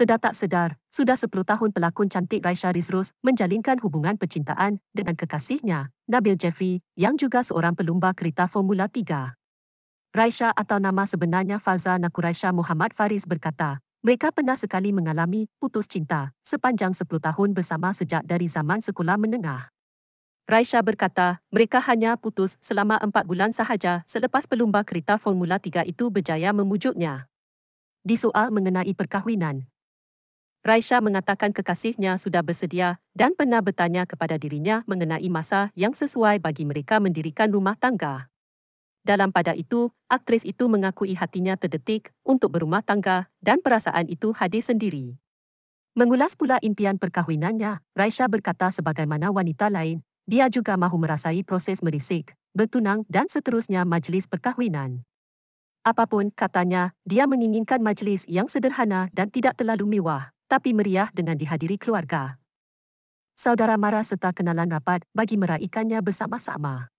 Sedar tak sedar, sudah 10 tahun pelakon cantik Raisha Rizros menjalinkan hubungan percintaan dengan kekasihnya, Nabil Jeffrey, yang juga seorang pelumba kereta Formula 3. Raisha atau nama sebenarnya Faza Nakuraisha Muhammad Faris berkata, mereka pernah sekali mengalami putus cinta sepanjang 10 tahun bersama sejak dari zaman sekolah menengah. Raisha berkata, mereka hanya putus selama 4 bulan sahaja selepas pelumba kereta Formula 3 itu berjaya memujuknya. Di soal mengenai perkahwinan, Raisha mengatakan kekasihnya sudah bersedia dan pernah bertanya kepada dirinya mengenai masa yang sesuai bagi mereka mendirikan rumah tangga. Dalam pada itu, aktris itu mengakui hatinya terdetik untuk berumah tangga dan perasaan itu hadir sendiri. Mengulas pula impian perkahwinannya, Raisha berkata sebagaimana wanita lain, dia juga mahu merasai proses merisik, bertunang dan seterusnya majlis perkahwinan. Apapun katanya, dia menginginkan majlis yang sederhana dan tidak terlalu mewah tapi meriah dengan dihadiri keluarga. Saudara mara serta kenalan rapat bagi meraikannya bersama-sama.